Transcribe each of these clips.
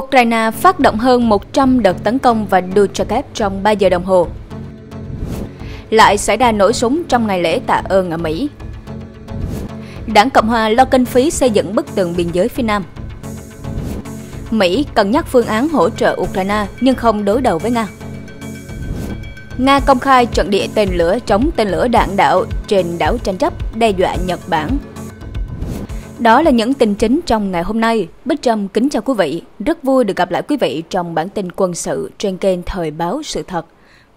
Ukraine phát động hơn 100 đợt tấn công và cho Duchakev trong 3 giờ đồng hồ. Lại xảy ra nổ súng trong ngày lễ tạ ơn ở Mỹ. Đảng Cộng Hòa lo kinh phí xây dựng bức tường biên giới phía Nam. Mỹ cân nhắc phương án hỗ trợ Ukraine nhưng không đối đầu với Nga. Nga công khai trận địa tên lửa chống tên lửa đạn đạo trên đảo tranh chấp đe dọa Nhật Bản đó là những tin chính trong ngày hôm nay. Bích Trâm kính chào quý vị. Rất vui được gặp lại quý vị trong bản tin quân sự trên kênh Thời báo Sự thật.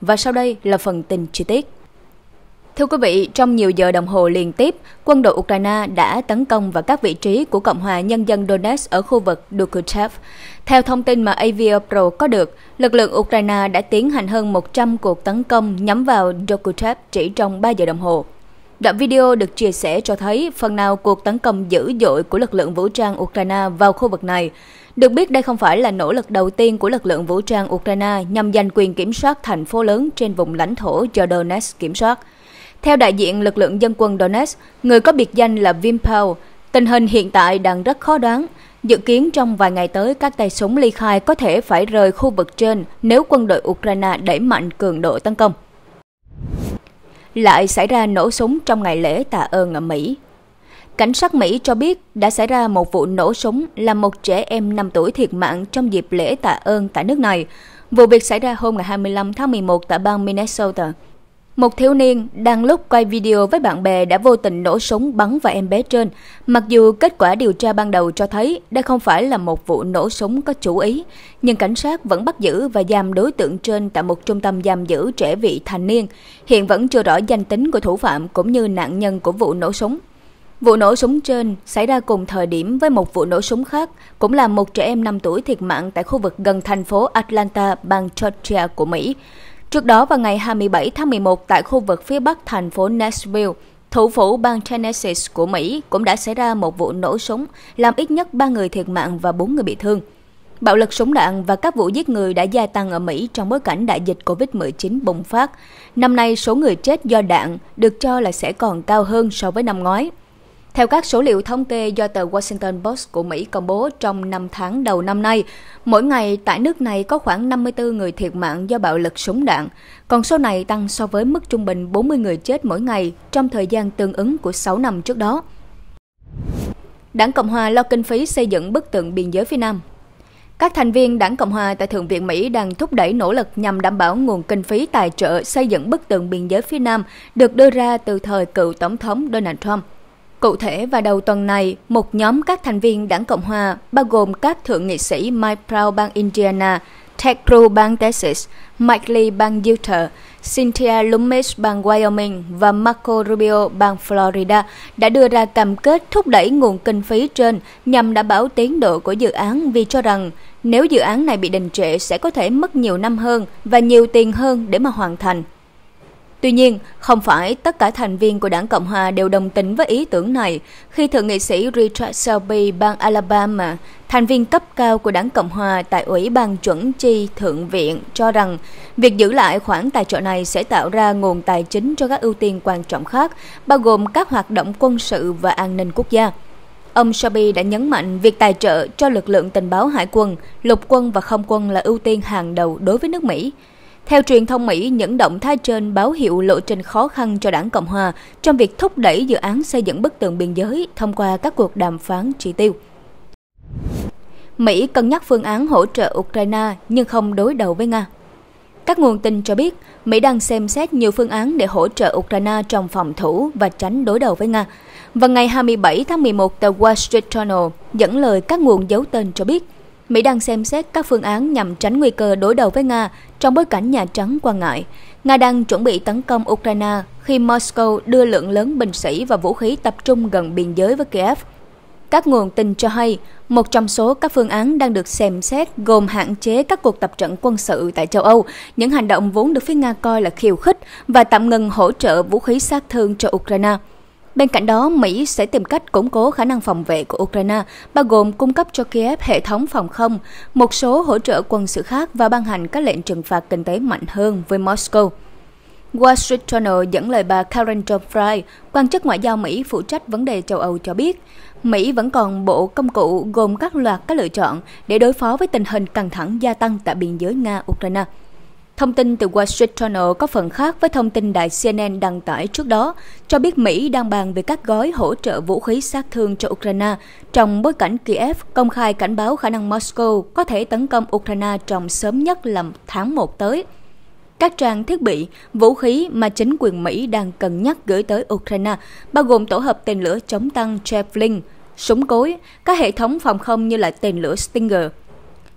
Và sau đây là phần tin chi tiết. Thưa quý vị, trong nhiều giờ đồng hồ liên tiếp, quân đội Ukraine đã tấn công vào các vị trí của Cộng hòa Nhân dân Donetsk ở khu vực Dukuchev. Theo thông tin mà Avia Pro có được, lực lượng Ukraine đã tiến hành hơn 100 cuộc tấn công nhắm vào Dukuchev chỉ trong 3 giờ đồng hồ. Đoạn video được chia sẻ cho thấy phần nào cuộc tấn công dữ dội của lực lượng vũ trang Ukraine vào khu vực này. Được biết đây không phải là nỗ lực đầu tiên của lực lượng vũ trang Ukraine nhằm giành quyền kiểm soát thành phố lớn trên vùng lãnh thổ do Donetsk kiểm soát. Theo đại diện lực lượng dân quân Donetsk, người có biệt danh là Vimpel, tình hình hiện tại đang rất khó đoán. Dự kiến trong vài ngày tới, các tay súng ly khai có thể phải rời khu vực trên nếu quân đội Ukraine đẩy mạnh cường độ tấn công lại xảy ra nổ súng trong ngày lễ tạ ơn ở Mỹ. Cảnh sát Mỹ cho biết đã xảy ra một vụ nổ súng làm một trẻ em 5 tuổi thiệt mạng trong dịp lễ tạ ơn tại nước này. Vụ việc xảy ra hôm ngày 25 tháng 11 tại bang Minnesota. Một thiếu niên đang lúc quay video với bạn bè đã vô tình nổ súng bắn vào em bé trên. Mặc dù kết quả điều tra ban đầu cho thấy đây không phải là một vụ nổ súng có chủ ý, nhưng cảnh sát vẫn bắt giữ và giam đối tượng trên tại một trung tâm giam giữ trẻ vị thành niên. Hiện vẫn chưa rõ danh tính của thủ phạm cũng như nạn nhân của vụ nổ súng. Vụ nổ súng trên xảy ra cùng thời điểm với một vụ nổ súng khác, cũng là một trẻ em 5 tuổi thiệt mạng tại khu vực gần thành phố Atlanta, bang Georgia của Mỹ. Trước đó vào ngày 27 tháng 11 tại khu vực phía bắc thành phố Nashville, thủ phủ bang Tennessee của Mỹ cũng đã xảy ra một vụ nổ súng làm ít nhất 3 người thiệt mạng và 4 người bị thương. Bạo lực súng đạn và các vụ giết người đã gia tăng ở Mỹ trong bối cảnh đại dịch COVID-19 bùng phát. Năm nay, số người chết do đạn được cho là sẽ còn cao hơn so với năm ngoái – theo các số liệu thống kê do tờ Washington Post của Mỹ công bố trong 5 tháng đầu năm nay, mỗi ngày tại nước này có khoảng 54 người thiệt mạng do bạo lực súng đạn. Còn số này tăng so với mức trung bình 40 người chết mỗi ngày trong thời gian tương ứng của 6 năm trước đó. Đảng Cộng Hòa lo kinh phí xây dựng bức tượng biên giới phía Nam các thành viên Đảng Cộng Hòa tại Thượng viện Mỹ đang thúc đẩy nỗ lực nhằm đảm bảo nguồn kinh phí tài trợ xây dựng bức tường biên giới phía Nam được đưa ra từ thời cựu Tổng thống Donald Trump. Cụ thể vào đầu tuần này, một nhóm các thành viên đảng Cộng hòa bao gồm các thượng nghị sĩ Mike Brown bang Indiana, Ted Cruz bang Texas, Mike Lee bang Utah, Cynthia Lummis bang Wyoming và Marco Rubio bang Florida đã đưa ra cam kết thúc đẩy nguồn kinh phí trên nhằm đảm bảo tiến độ của dự án vì cho rằng nếu dự án này bị đình trệ sẽ có thể mất nhiều năm hơn và nhiều tiền hơn để mà hoàn thành. Tuy nhiên, không phải tất cả thành viên của đảng Cộng Hòa đều đồng tình với ý tưởng này khi thượng nghị sĩ Richard Shelby bang Alabama, thành viên cấp cao của đảng Cộng Hòa tại Ủy ban chuẩn chi Thượng viện cho rằng việc giữ lại khoản tài trợ này sẽ tạo ra nguồn tài chính cho các ưu tiên quan trọng khác, bao gồm các hoạt động quân sự và an ninh quốc gia. Ông Shelby đã nhấn mạnh việc tài trợ cho lực lượng tình báo hải quân, lục quân và không quân là ưu tiên hàng đầu đối với nước Mỹ. Theo truyền thông Mỹ, những động thái trên báo hiệu lộ trình khó khăn cho đảng Cộng Hòa trong việc thúc đẩy dự án xây dựng bức tường biên giới thông qua các cuộc đàm phán chỉ tiêu. Mỹ cân nhắc phương án hỗ trợ Ukraine nhưng không đối đầu với Nga. Các nguồn tin cho biết, Mỹ đang xem xét nhiều phương án để hỗ trợ Ukraine trong phòng thủ và tránh đối đầu với Nga. Vào ngày 27 tháng 11, tờ Wall Street Journal dẫn lời các nguồn giấu tên cho biết, Mỹ đang xem xét các phương án nhằm tránh nguy cơ đối đầu với Nga trong bối cảnh Nhà Trắng quan ngại. Nga đang chuẩn bị tấn công Ukraine khi Moscow đưa lượng lớn binh sĩ và vũ khí tập trung gần biên giới với Kiev. Các nguồn tin cho hay, một trong số các phương án đang được xem xét gồm hạn chế các cuộc tập trận quân sự tại châu Âu, những hành động vốn được phía Nga coi là khiêu khích và tạm ngừng hỗ trợ vũ khí sát thương cho Ukraine. Bên cạnh đó, Mỹ sẽ tìm cách củng cố khả năng phòng vệ của Ukraine, bao gồm cung cấp cho Kiev hệ thống phòng không, một số hỗ trợ quân sự khác và ban hành các lệnh trừng phạt kinh tế mạnh hơn với Moscow. Wall Street Journal dẫn lời bà Karen Fry, quan chức ngoại giao Mỹ phụ trách vấn đề châu Âu cho biết, Mỹ vẫn còn bộ công cụ gồm các loạt các lựa chọn để đối phó với tình hình căng thẳng gia tăng tại biên giới Nga-Ukraine. Thông tin từ Wall Street Journal có phần khác với thông tin đài CNN đăng tải trước đó, cho biết Mỹ đang bàn về các gói hỗ trợ vũ khí sát thương cho Ukraine trong bối cảnh Kiev công khai cảnh báo khả năng Moscow có thể tấn công Ukraine trong sớm nhất là tháng 1 tới. Các trang thiết bị, vũ khí mà chính quyền Mỹ đang cân nhắc gửi tới Ukraine bao gồm tổ hợp tên lửa chống tăng Javelin, súng cối, các hệ thống phòng không như là tên lửa Stinger,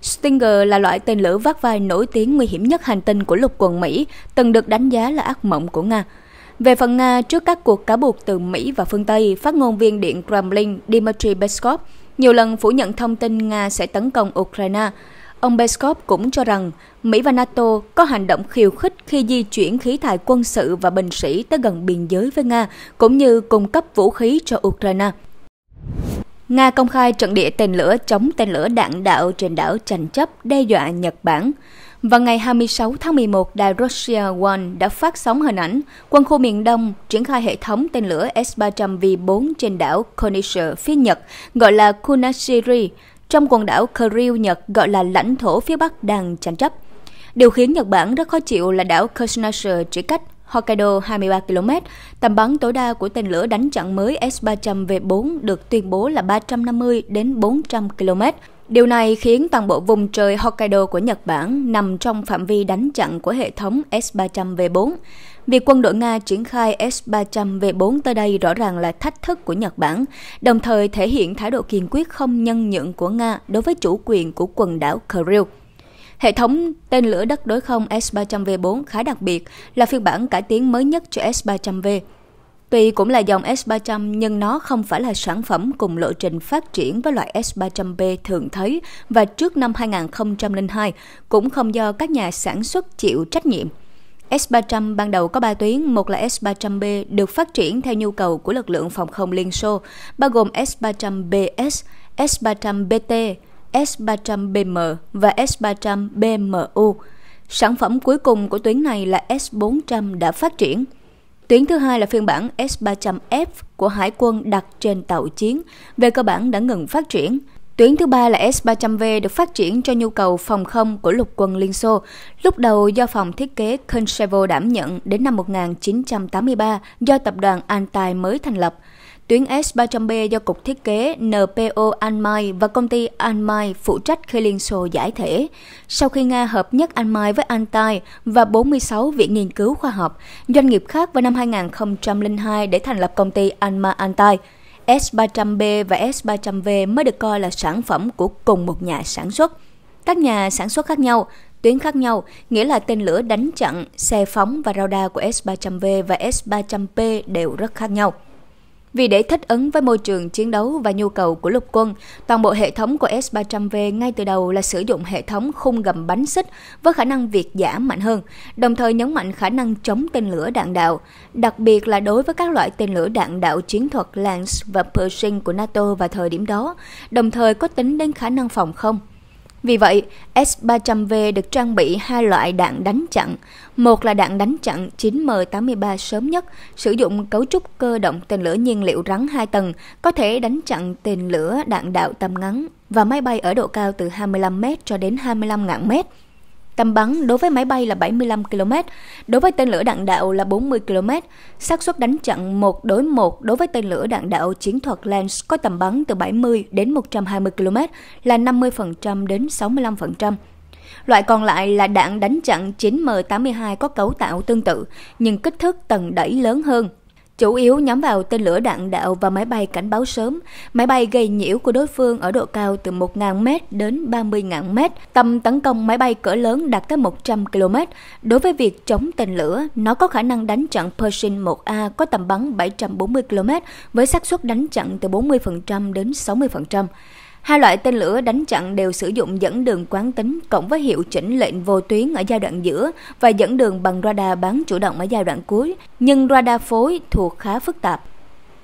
Stinger là loại tên lửa vác vai nổi tiếng nguy hiểm nhất hành tinh của lục quân Mỹ, từng được đánh giá là ác mộng của Nga. Về phần Nga, trước các cuộc cáo buộc từ Mỹ và phương Tây, phát ngôn viên Điện Kremlin Dmitry Peskov nhiều lần phủ nhận thông tin Nga sẽ tấn công Ukraine. Ông Peskov cũng cho rằng Mỹ và NATO có hành động khiêu khích khi di chuyển khí tài quân sự và binh sĩ tới gần biên giới với Nga, cũng như cung cấp vũ khí cho Ukraine. Nga công khai trận địa tên lửa chống tên lửa đạn đạo trên đảo tranh chấp đe dọa Nhật Bản. Vào ngày 26 tháng 11, đài Russia One đã phát sóng hình ảnh quân khu miền Đông triển khai hệ thống tên lửa S-300V4 trên đảo Konisha phía Nhật, gọi là Kunashiri, trong quần đảo Kuril Nhật gọi là lãnh thổ phía Bắc đang tranh chấp. Điều khiến Nhật Bản rất khó chịu là đảo Kushnaser chỉ cách Hokkaido 23 km, tầm bắn tối đa của tên lửa đánh chặn mới S-300 V4 được tuyên bố là 350 đến 400 km. Điều này khiến toàn bộ vùng trời Hokkaido của Nhật Bản nằm trong phạm vi đánh chặn của hệ thống S-300 V4. Việc quân đội Nga triển khai S-300 V4 tới đây rõ ràng là thách thức của Nhật Bản, đồng thời thể hiện thái độ kiên quyết không nhân nhượng của Nga đối với chủ quyền của quần đảo Kuril. Hệ thống tên lửa đất đối không S-300V4 khá đặc biệt, là phiên bản cải tiến mới nhất cho S-300V. Tuy cũng là dòng S300 nhưng nó không phải là sản phẩm cùng lộ trình phát triển với loại S300B thường thấy và trước năm 2002 cũng không do các nhà sản xuất chịu trách nhiệm. S300 ban đầu có 3 tuyến, một là S300B được phát triển theo nhu cầu của lực lượng phòng không Liên Xô, bao gồm S300BS, S300BT, S300BM và S300BMU. Sản phẩm cuối cùng của tuyến này là S400 đã phát triển. Tuyến thứ hai là phiên bản S300F của Hải quân đặt trên tàu chiến, về cơ bản đã ngừng phát triển. Tuyến thứ ba là S300V được phát triển cho nhu cầu phòng không của lục quân Liên Xô, lúc đầu do phòng thiết kế Konsevo đảm nhận đến năm 1983 do tập đoàn Antai mới thành lập. Tuyến S300B do Cục Thiết kế NPO Anmai và công ty Anmai phụ trách khi Liên Xô giải thể. Sau khi Nga hợp nhất Anmai với Antai và 46 viện nghiên cứu khoa học, doanh nghiệp khác vào năm 2002 để thành lập công ty Anma Antai. S300B và S300V mới được coi là sản phẩm của cùng một nhà sản xuất. Các nhà sản xuất khác nhau, tuyến khác nhau, nghĩa là tên lửa đánh chặn, xe phóng và radar của S300V và S300P đều rất khác nhau. Vì để thích ứng với môi trường chiến đấu và nhu cầu của lục quân, toàn bộ hệ thống của S-300V ngay từ đầu là sử dụng hệ thống khung gầm bánh xích với khả năng việt giảm mạnh hơn, đồng thời nhấn mạnh khả năng chống tên lửa đạn đạo, đặc biệt là đối với các loại tên lửa đạn đạo chiến thuật Lance và Pershing của NATO vào thời điểm đó, đồng thời có tính đến khả năng phòng không. Vì vậy, S-300V được trang bị hai loại đạn đánh chặn. Một là đạn đánh chặn 9M83 sớm nhất, sử dụng cấu trúc cơ động tên lửa nhiên liệu rắn 2 tầng, có thể đánh chặn tên lửa đạn đạo tầm ngắn và máy bay ở độ cao từ 25m cho đến 25.000m. Tầm bắn đối với máy bay là 75 km, đối với tên lửa đạn đạo là 40 km. xác suất đánh chặn 1 đối 1 đối với tên lửa đạn đạo chiến thuật Lance có tầm bắn từ 70 đến 120 km là 50% đến 65%. Loại còn lại là đạn đánh chặn 9M82 có cấu tạo tương tự, nhưng kích thước tầng đẩy lớn hơn, chủ yếu nhắm vào tên lửa đạn đạo và máy bay cảnh báo sớm. Máy bay gây nhiễu của đối phương ở độ cao từ 1.000m đến 30.000m, tầm tấn công máy bay cỡ lớn đạt tới 100 km. Đối với việc chống tên lửa, nó có khả năng đánh chặn Pershing 1A có tầm bắn 740 km với xác suất đánh chặn từ 40% đến 60%. Hai loại tên lửa đánh chặn đều sử dụng dẫn đường quán tính cộng với hiệu chỉnh lệnh vô tuyến ở giai đoạn giữa và dẫn đường bằng radar bán chủ động ở giai đoạn cuối, nhưng radar phối thuộc khá phức tạp.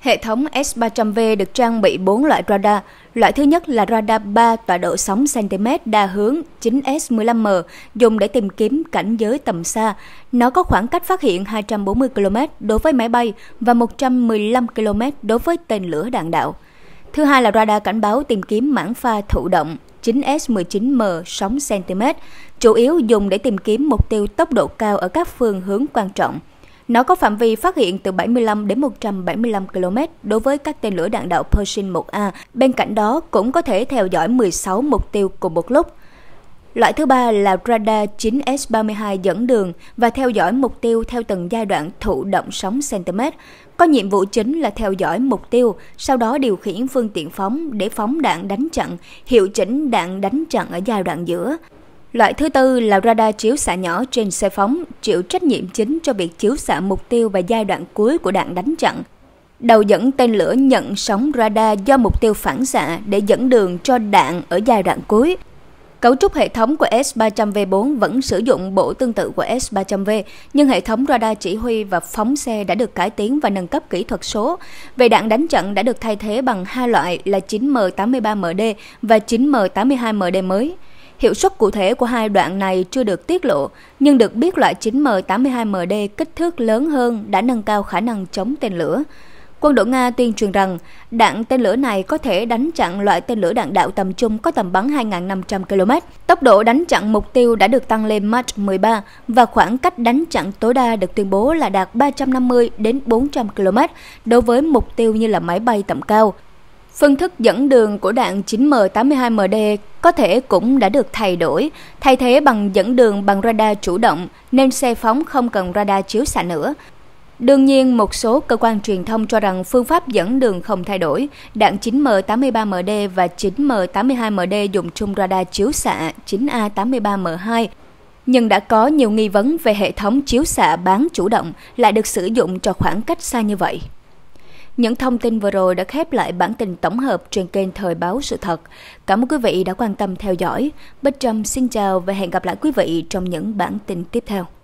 Hệ thống S300V được trang bị 4 loại radar. Loại thứ nhất là radar 3 tọa độ 6 cm đa hướng 9S15M dùng để tìm kiếm cảnh giới tầm xa. Nó có khoảng cách phát hiện 240 km đối với máy bay và 115 km đối với tên lửa đạn đạo. Thứ hai là radar cảnh báo tìm kiếm mảng pha thụ động 9S19M 6cm, chủ yếu dùng để tìm kiếm mục tiêu tốc độ cao ở các phương hướng quan trọng. Nó có phạm vi phát hiện từ 75 đến 175 km đối với các tên lửa đạn đạo Pershing 1A. Bên cạnh đó cũng có thể theo dõi 16 mục tiêu cùng một lúc. Loại thứ ba là radar 9S32 dẫn đường và theo dõi mục tiêu theo từng giai đoạn thụ động sóng cm, có nhiệm vụ chính là theo dõi mục tiêu, sau đó điều khiển phương tiện phóng để phóng đạn đánh chặn, hiệu chỉnh đạn đánh chặn ở giai đoạn giữa. Loại thứ tư là radar chiếu xạ nhỏ trên xe phóng, chịu trách nhiệm chính cho việc chiếu xạ mục tiêu và giai đoạn cuối của đạn đánh chặn. Đầu dẫn tên lửa nhận sóng radar do mục tiêu phản xạ để dẫn đường cho đạn ở giai đoạn cuối. Cấu trúc hệ thống của S300V4 vẫn sử dụng bộ tương tự của S300V, nhưng hệ thống radar chỉ huy và phóng xe đã được cải tiến và nâng cấp kỹ thuật số. Về đạn đánh trận đã được thay thế bằng hai loại là 9M83MD và 9M82MD mới. Hiệu suất cụ thể của hai đoạn này chưa được tiết lộ, nhưng được biết loại 9M82MD kích thước lớn hơn đã nâng cao khả năng chống tên lửa. Quân đội Nga tuyên truyền rằng đạn tên lửa này có thể đánh chặn loại tên lửa đạn đạo tầm trung có tầm bắn 2.500 km. Tốc độ đánh chặn mục tiêu đã được tăng lên Mach 13 và khoảng cách đánh chặn tối đa được tuyên bố là đạt 350 đến 400 km đối với mục tiêu như là máy bay tầm cao. Phương thức dẫn đường của đạn 9M82MD có thể cũng đã được thay đổi, thay thế bằng dẫn đường bằng radar chủ động nên xe phóng không cần radar chiếu xạ nữa. Đương nhiên, một số cơ quan truyền thông cho rằng phương pháp dẫn đường không thay đổi, đạn 9M83MD và 9M82MD dùng chung radar chiếu xạ 9A83M2 nhưng đã có nhiều nghi vấn về hệ thống chiếu xạ bán chủ động lại được sử dụng cho khoảng cách xa như vậy. Những thông tin vừa rồi đã khép lại bản tin tổng hợp trên kênh Thời báo sự thật. Cảm ơn quý vị đã quan tâm theo dõi. Bích Trâm xin chào và hẹn gặp lại quý vị trong những bản tin tiếp theo.